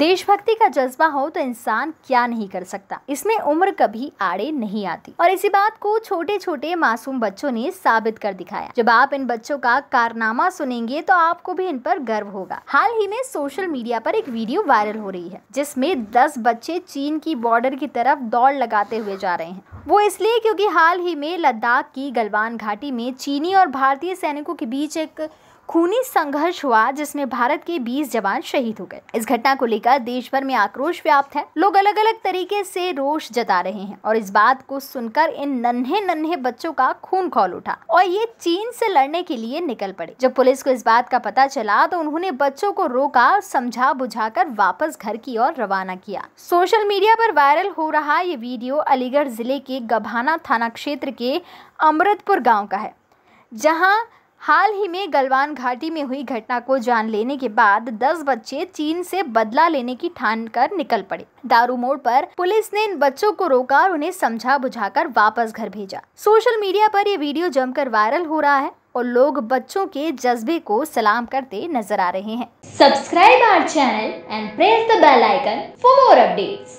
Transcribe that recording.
देशभक्ति का जज्बा हो तो इंसान क्या नहीं कर सकता इसमें उम्र कभी आड़े नहीं आती और इसी बात को छोटे छोटे मासूम बच्चों ने साबित कर दिखाया जब आप इन बच्चों का कारनामा सुनेंगे तो आपको भी इन पर गर्व होगा हाल ही में सोशल मीडिया पर एक वीडियो वायरल हो रही है जिसमे दस बच्चे चीन की बॉर्डर की तरफ दौड़ लगाते हुए जा रहे हैं वो इसलिए क्योंकि हाल ही में लद्दाख की गलवान घाटी में चीनी और भारतीय सैनिकों के बीच एक खूनी संघर्ष हुआ जिसमें भारत के 20 जवान शहीद हो गए इस घटना को लेकर देश भर में आक्रोश व्याप्त है लोग अलग अलग तरीके से रोष जता रहे हैं और इस बात को सुनकर इन नन्हे नन्हे बच्चों का खून खोल उठा और ये चीन से लड़ने के लिए निकल पड़े जब पुलिस को इस बात का पता चला तो उन्होंने बच्चों को रोका समझा बुझा वापस घर की ओर रवाना किया सोशल मीडिया पर वायरल हो रहा ये वीडियो अलीगढ़ जिले के गभाना थाना क्षेत्र के अमृतपुर गांव का है जहां हाल ही में गलवान घाटी में हुई घटना को जान लेने के बाद 10 बच्चे चीन से बदला लेने की ठान कर निकल पड़े दारू मोड़ पर पुलिस ने इन बच्चों को रोका और उन्हें समझा बुझाकर वापस घर भेजा सोशल मीडिया पर ये वीडियो जमकर वायरल हो रहा है और लोग बच्चों के जज्बे को सलाम करते नजर आ रहे हैं subscribe our channel and press the bell icon for more updates